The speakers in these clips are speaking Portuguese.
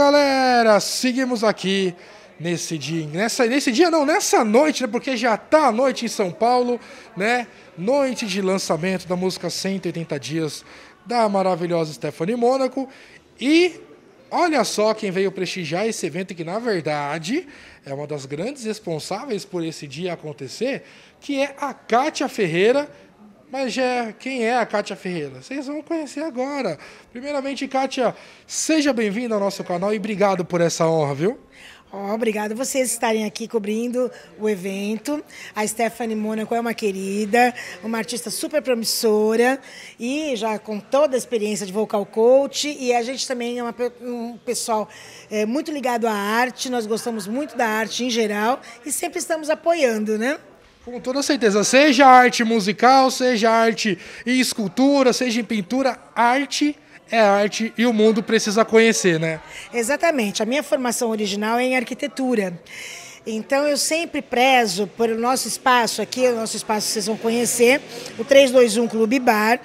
galera! Seguimos aqui nesse dia, nessa, nesse dia não, nessa noite, né? Porque já tá a noite em São Paulo, né? Noite de lançamento da música 180 Dias da maravilhosa Stephanie Mônaco. E olha só quem veio prestigiar esse evento que, na verdade, é uma das grandes responsáveis por esse dia acontecer, que é a Kátia Ferreira, mas é, quem é a Kátia Ferreira? Vocês vão conhecer agora. Primeiramente, Kátia, seja bem-vinda ao nosso canal e obrigado por essa honra, viu? Oh, obrigado. vocês estarem aqui cobrindo o evento. A Stephanie Mônaco é uma querida, uma artista super promissora e já com toda a experiência de vocal coach. E a gente também é uma, um pessoal é, muito ligado à arte, nós gostamos muito da arte em geral e sempre estamos apoiando, né? Com toda certeza, seja arte musical, seja arte em escultura, seja em pintura, arte é arte e o mundo precisa conhecer, né? Exatamente. A minha formação original é em arquitetura. Então eu sempre prezo por nosso espaço aqui, o nosso espaço que vocês vão conhecer, o 321 Clube Bar.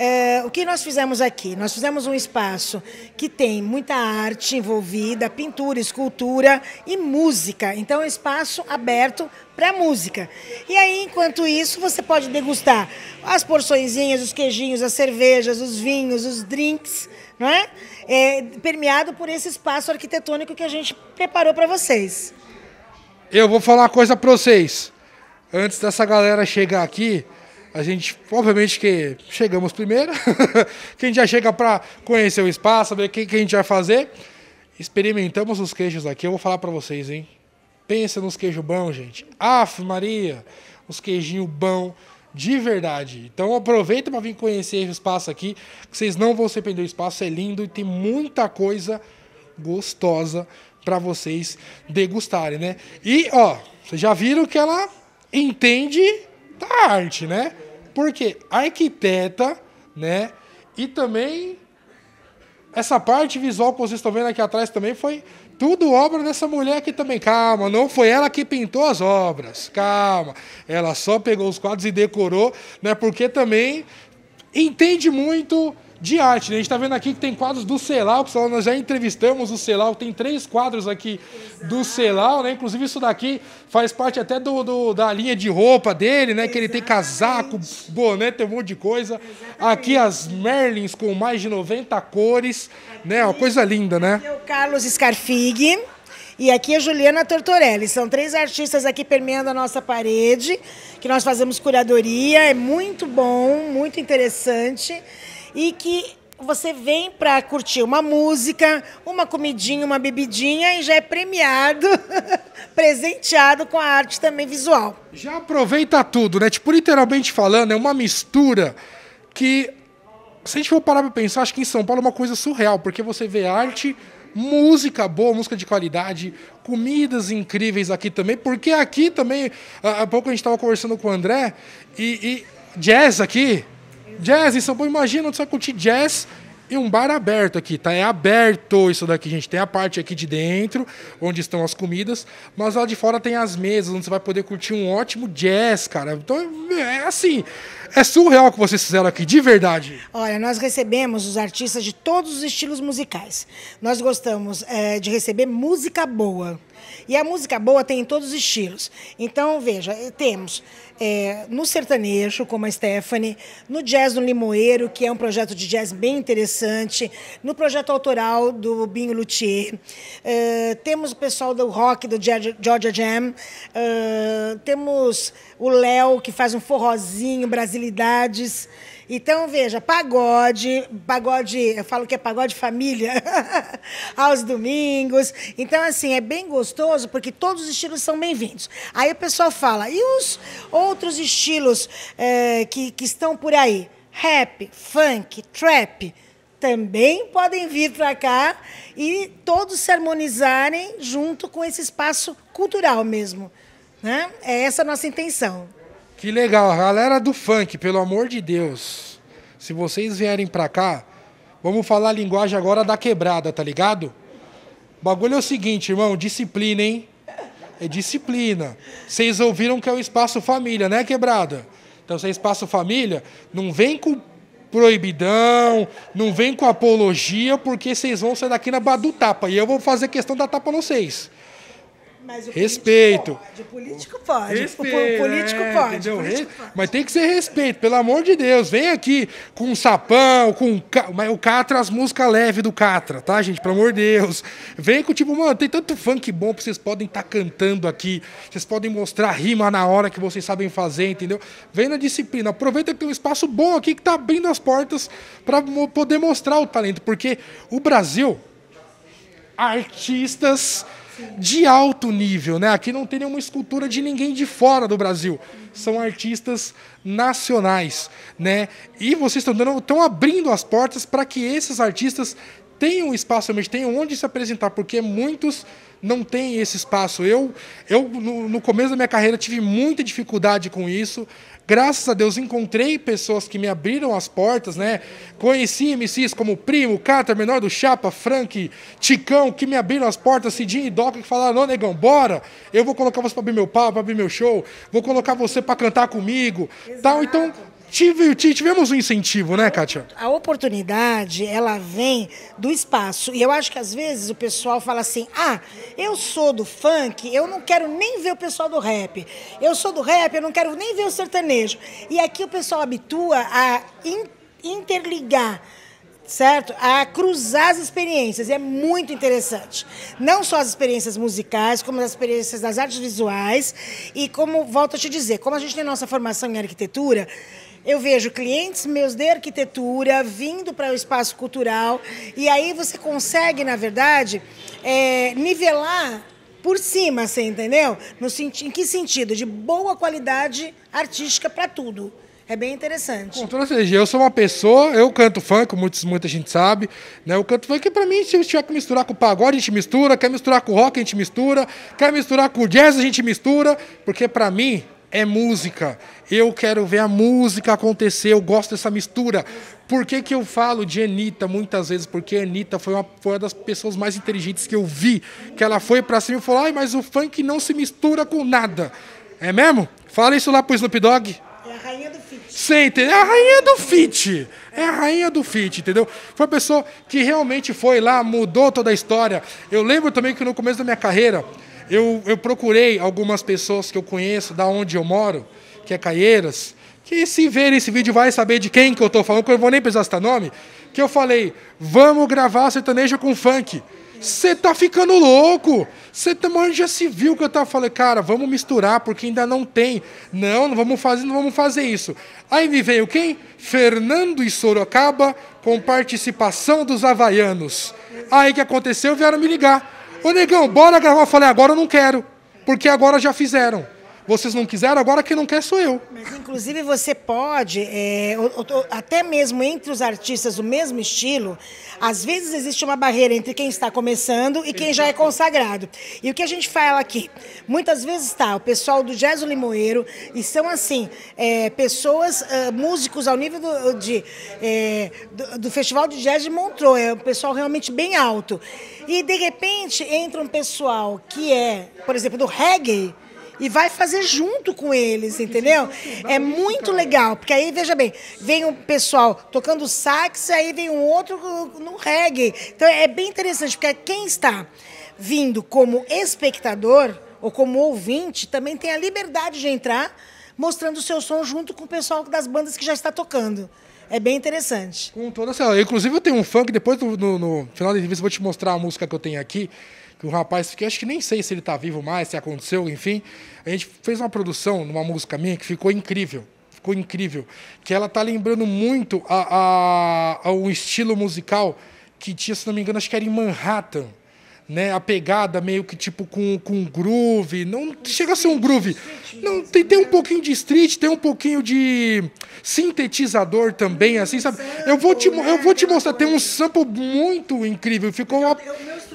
É, o que nós fizemos aqui? Nós fizemos um espaço que tem muita arte envolvida, pintura, escultura e música. Então, é um espaço aberto para música. E aí, enquanto isso, você pode degustar as porçõezinhas, os queijinhos, as cervejas, os vinhos, os drinks, não é? é permeado por esse espaço arquitetônico que a gente preparou para vocês. Eu vou falar uma coisa para vocês. Antes dessa galera chegar aqui, a gente, obviamente, que chegamos primeiro, que a gente já chega para conhecer o espaço, saber o que, que a gente vai fazer. Experimentamos os queijos aqui, eu vou falar para vocês, hein? Pensa nos queijos bons, gente. Aff, Maria, os queijinhos bons de verdade. Então aproveita para vir conhecer o espaço aqui, que vocês não vão se perder. O espaço é lindo e tem muita coisa gostosa para vocês degustarem, né? E ó, vocês já viram que ela entende da tá arte, né? Porque arquiteta, né? E também essa parte visual que vocês estão vendo aqui atrás também foi tudo obra dessa mulher aqui também. Calma, não foi ela que pintou as obras. Calma. Ela só pegou os quadros e decorou, né? Porque também entende muito de arte. Né? A gente está vendo aqui que tem quadros do Celal, que nós já entrevistamos o Celal, tem três quadros aqui Exato. do Celal, né? Inclusive isso daqui faz parte até do, do da linha de roupa dele, né? Exatamente. Que ele tem casaco, boné, tem um monte de coisa. Exatamente. Aqui as Merlins com mais de 90 cores, né? aqui, né? Uma coisa linda, né? É o Carlos Scarfig. E aqui a é Juliana Tortorelli. São três artistas aqui permeando a nossa parede, que nós fazemos curadoria. É muito bom, muito interessante e que você vem para curtir uma música, uma comidinha, uma bebidinha e já é premiado, presenteado com a arte também visual. Já aproveita tudo, né? Tipo, literalmente falando, é uma mistura que, se a gente for parar para pensar, acho que em São Paulo é uma coisa surreal, porque você vê arte, música boa, música de qualidade, comidas incríveis aqui também, porque aqui também, há pouco a gente estava conversando com o André, e, e jazz aqui, Jazz em São Paulo, imagina onde você vai curtir jazz e um bar aberto aqui, tá? É aberto isso daqui, gente. Tem a parte aqui de dentro, onde estão as comidas, mas lá de fora tem as mesas, onde você vai poder curtir um ótimo jazz, cara. Então, é, é assim, é surreal o que vocês fizeram aqui, de verdade. Olha, nós recebemos os artistas de todos os estilos musicais. Nós gostamos é, de receber música boa. E a música boa tem em todos os estilos. Então, veja, eh, temos é, no sertanejo, como a Stephanie, no Jazz no Limoeiro, que é um projeto de jazz bem interessante, no projeto autoral do Binho Luthier, é, temos o pessoal do rock, do Georgia Jam, é, temos o Léo, que faz um forrozinho, brasilidades. Então, veja, pagode, pagode, eu falo que é pagode família, aos domingos. Então, assim, é bem gostoso porque todos os estilos são bem-vindos. Aí o pessoal fala, e os outros estilos é, que, que estão por aí? Rap, funk, trap também podem vir para cá e todos se harmonizarem junto com esse espaço cultural mesmo. Né? É essa a nossa intenção. Que legal, galera do funk, pelo amor de Deus. Se vocês vierem pra cá, vamos falar a linguagem agora da quebrada, tá ligado? O bagulho é o seguinte, irmão, disciplina, hein? É disciplina. Vocês ouviram que é o espaço família, né, quebrada? Então, se é espaço família, não vem com proibidão, não vem com apologia, porque vocês vão sair daqui na badu tapa. E eu vou fazer questão da tapa nos seis. Mas o respeito. Pode, o político pode. Respeito, o político é, pode. Político Mas tem que ser respeito, pelo amor de Deus. Vem aqui com um sapão, com um o Catra, as músicas leves do Catra, tá, gente? Pelo amor de Deus. Vem com tipo, mano, tem tanto funk bom que vocês podem estar tá cantando aqui. Vocês podem mostrar rima na hora que vocês sabem fazer, entendeu? Vem na disciplina. Aproveita que tem um espaço bom aqui que tá abrindo as portas para poder mostrar o talento. Porque o Brasil, artistas de alto nível, né? Aqui não tem nenhuma escultura de ninguém de fora do Brasil. São artistas nacionais, né? E vocês estão estão abrindo as portas para que esses artistas tem um espaço realmente, tem onde se apresentar, porque muitos não têm esse espaço. Eu, eu no, no começo da minha carreira, tive muita dificuldade com isso. Graças a Deus encontrei pessoas que me abriram as portas, né? Conheci MCs como Primo, Cáter, Menor do Chapa, Frank, Ticão, que me abriram as portas, Cidinho e Doca, que falaram, não, negão, bora! Eu vou colocar você para abrir meu pau, para abrir meu show, vou colocar você para cantar comigo. Exato. tal. Então, Tive, tivemos um incentivo, né, Kátia? A oportunidade, ela vem do espaço. E eu acho que às vezes o pessoal fala assim: ah, eu sou do funk, eu não quero nem ver o pessoal do rap. Eu sou do rap, eu não quero nem ver o sertanejo. E aqui o pessoal habitua a interligar certo? A cruzar as experiências. E é muito interessante. Não só as experiências musicais, como as experiências das artes visuais. E como, volto a te dizer, como a gente tem nossa formação em arquitetura, eu vejo clientes meus de arquitetura vindo para o espaço cultural. E aí você consegue, na verdade, é, nivelar por cima, você assim, entendeu? No, em que sentido? De boa qualidade artística para tudo. É bem interessante. Com toda certeza. Eu sou uma pessoa, eu canto funk, muitos, muita gente sabe. Né? Eu canto funk, para mim, se tiver que misturar com o pagode, a gente mistura. Quer misturar com o rock, a gente mistura. Quer misturar com o jazz, a gente mistura. Porque, para mim, é música. Eu quero ver a música acontecer, eu gosto dessa mistura. Por que, que eu falo de Anitta muitas vezes? Porque a Anitta foi uma, foi uma das pessoas mais inteligentes que eu vi. Que ela foi para cima e falou: ai, mas o funk não se mistura com nada. É mesmo? Fala isso lá pro Snoop Dogg. Você entendeu? É a rainha do fit. É a rainha do fit, entendeu? Foi uma pessoa que realmente foi lá, mudou toda a história. Eu lembro também que no começo da minha carreira, eu, eu procurei algumas pessoas que eu conheço, da onde eu moro, que é Caieiras, que se ver esse vídeo vai saber de quem que eu estou falando, que eu não vou nem precisar citar nome, que eu falei, vamos gravar sertanejo com funk. Você tá ficando louco. Você também já se viu que eu tava falando, cara, vamos misturar porque ainda não tem. Não, não vamos fazer, não vamos fazer isso. Aí me veio quem? Fernando e Sorocaba com participação dos havaianos. Aí que aconteceu, vieram me ligar. Ô negão, bora gravar. Eu falei, agora eu não quero, porque agora já fizeram. Vocês não quiseram, agora quem não quer sou eu. Mas, inclusive, você pode, é, até mesmo entre os artistas do mesmo estilo, às vezes existe uma barreira entre quem está começando e quem já é consagrado. E o que a gente fala aqui? Muitas vezes está o pessoal do Jazz Limoeiro, e são assim, é, pessoas, é, músicos ao nível do, de, é, do, do, Festival de Jazz de Montreux, é um pessoal realmente bem alto. E, de repente, entra um pessoal que é, por exemplo, do reggae, e vai fazer junto com eles, entendeu? Assim, é muito legal, porque aí, veja bem, vem um pessoal tocando sax, aí vem um outro no reggae. Então é bem interessante, porque quem está vindo como espectador ou como ouvinte também tem a liberdade de entrar mostrando o seu som junto com o pessoal das bandas que já está tocando. É bem interessante. Com toda essa. Inclusive, eu tenho um fã que depois, no, no final da entrevista, eu vou te mostrar a música que eu tenho aqui que o rapaz, que acho que nem sei se ele está vivo mais, se aconteceu, enfim. A gente fez uma produção numa música minha que ficou incrível. Ficou incrível. Que ela tá lembrando muito a, a, a um estilo musical que tinha, se não me engano, acho que era em Manhattan. Né, a pegada meio que tipo com, com groove, não chega a ser um groove. Não, tem, tem um pouquinho de street, tem um pouquinho de sintetizador também, assim, sabe? Eu vou te, eu vou te mostrar, tem um sample muito incrível, ficou uma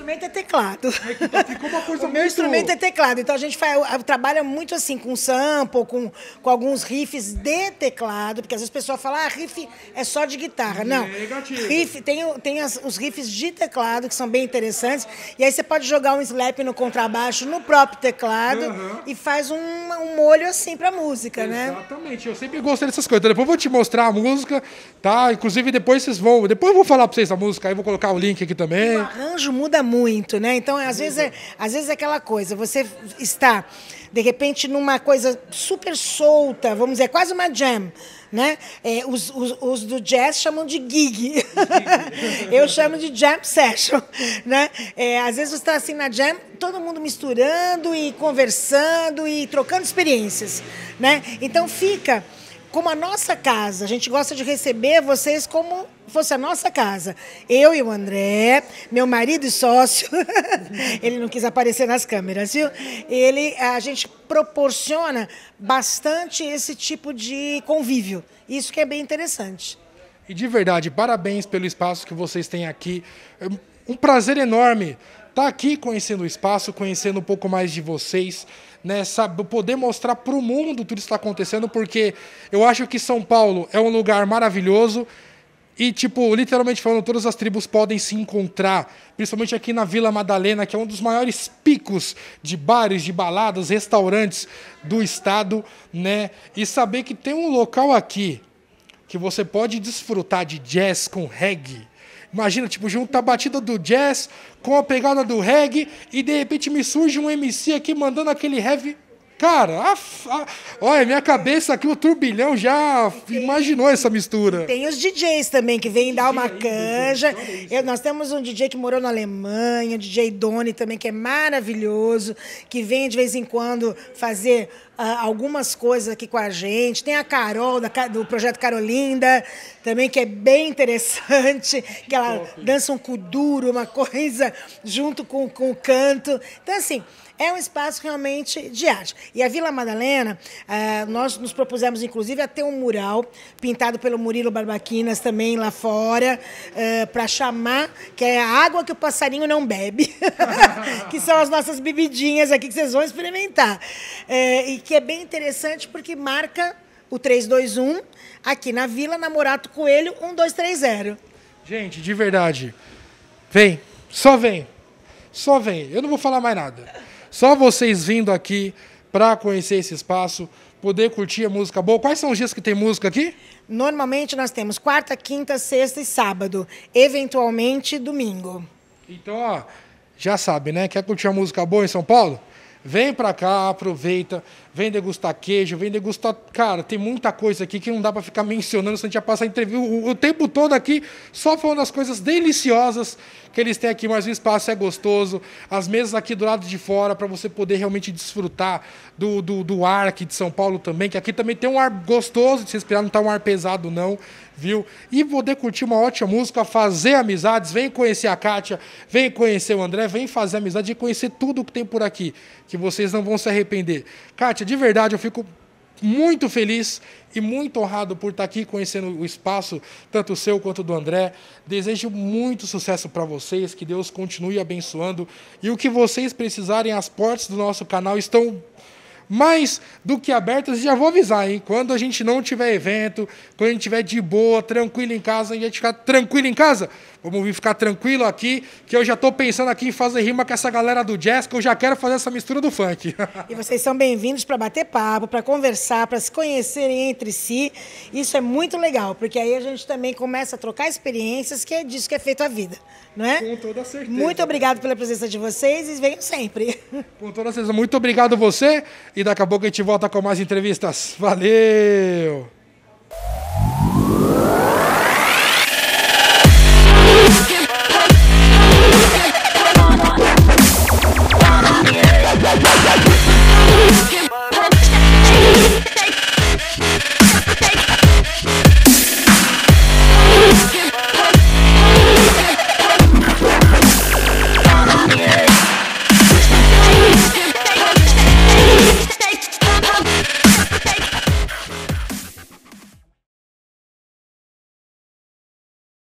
instrumento é teclado. É, então tá ficou uma coisa o muito... meu instrumento é teclado. Então a gente faz, trabalha muito assim com sample, com, com alguns riffs de teclado, porque às vezes a pessoa fala, ah, riff é só de guitarra. Não. É negativo. Riff, tem tem as, os riffs de teclado que são bem interessantes. E aí você pode jogar um slap no contrabaixo, no próprio teclado, uhum. e faz um, um molho assim pra música, Exatamente. né? Exatamente. Eu sempre gostei dessas coisas. Então, depois eu vou te mostrar a música, tá? Inclusive depois vocês vão. Depois eu vou falar pra vocês a música, aí eu vou colocar o link aqui também. O arranjo muda muito muito, né? Então, às vezes, é, às vezes é aquela coisa, você está, de repente, numa coisa super solta, vamos dizer, quase uma jam, né? É, os, os, os, do jazz chamam de gig. eu chamo de jam session, né? É, às vezes você está assim na jam, todo mundo misturando e conversando e trocando experiências, né? Então, fica como a nossa casa. A gente gosta de receber vocês como fosse a nossa casa. Eu e o André, meu marido e sócio, ele não quis aparecer nas câmeras, viu? Ele, a gente proporciona bastante esse tipo de convívio. Isso que é bem interessante. E de verdade, parabéns pelo espaço que vocês têm aqui. É um prazer enorme estar tá aqui conhecendo o espaço, conhecendo um pouco mais de vocês, né, sabe, poder mostrar para o mundo tudo isso está acontecendo, porque eu acho que São Paulo é um lugar maravilhoso e, tipo, literalmente falando, todas as tribos podem se encontrar, principalmente aqui na Vila Madalena, que é um dos maiores picos de bares, de baladas, restaurantes do estado, né? E saber que tem um local aqui que você pode desfrutar de jazz com reggae, Imagina, tipo, junta a batida do jazz com a pegada do reggae e de repente me surge um MC aqui mandando aquele heavy Cara, a, a, olha, minha cabeça aqui, o turbilhão já tem, imaginou essa mistura. Tem os DJs também que vêm dar uma canja. Eu, nós temos um DJ que morou na Alemanha, o DJ Doni também, que é maravilhoso, que vem de vez em quando fazer Uh, algumas coisas aqui com a gente. Tem a Carol, da, do Projeto Carolinda, também, que é bem interessante, que ela dança um kuduro, uma coisa, junto com, com o canto. Então, assim, é um espaço realmente de arte. E a Vila Madalena, eh, nós nos propusemos, inclusive, a ter um mural pintado pelo Murilo Barbaquinas também lá fora, eh, para chamar, que é a água que o passarinho não bebe, que são as nossas bebidinhas aqui que vocês vão experimentar. Eh, e que é bem interessante porque marca o 321 aqui na Vila Namorato Coelho 1230. Gente, de verdade, vem, só vem, só vem. Eu não vou falar mais nada. Só vocês vindo aqui para conhecer esse espaço, poder curtir a música boa. Quais são os dias que tem música aqui? Normalmente nós temos quarta, quinta, sexta e sábado, eventualmente domingo. Então, ó, já sabe, né? Quer curtir a música boa em São Paulo? Vem para cá, aproveita vem degustar queijo, vem degustar. Cara, tem muita coisa aqui que não dá para ficar mencionando, se a gente ia passar entrevista o, o, tempo todo aqui só falando as coisas deliciosas que eles têm aqui, mas o espaço é gostoso, as mesas aqui do lado de fora, para você poder realmente desfrutar do, do, do, ar aqui de São Paulo também, que aqui também tem um ar gostoso de se respirar, não tá um ar pesado, não, viu? E poder curtir uma ótima música, fazer amizades, vem conhecer a Kátia, vem conhecer o André, vem fazer amizade e conhecer tudo que tem por aqui, que vocês não vão se arrepender. Kátia, de verdade, eu fico muito feliz e muito honrado por estar tá aqui conhecendo o espaço, tanto o seu quanto do André. Desejo muito sucesso para vocês, que Deus continue abençoando. E o que vocês precisarem, as portas do nosso canal estão mais do que abertas. E já vou avisar, hein? Quando a gente não tiver evento, quando a gente estiver de boa, tranquilo em casa, a gente ficar tranquilo em casa, Vamos vir ficar tranquilo aqui, que eu já estou pensando aqui em fazer rima com essa galera do jazz, que eu já quero fazer essa mistura do funk. E vocês são bem-vindos para bater papo, para conversar, para se conhecerem entre si. Isso é muito legal, porque aí a gente também começa a trocar experiências, que é disso que é feito a vida, não é? Com toda certeza. Muito obrigado pela presença de vocês e venham sempre. Com toda certeza. Muito obrigado você e daqui a pouco a gente volta com mais entrevistas. Valeu!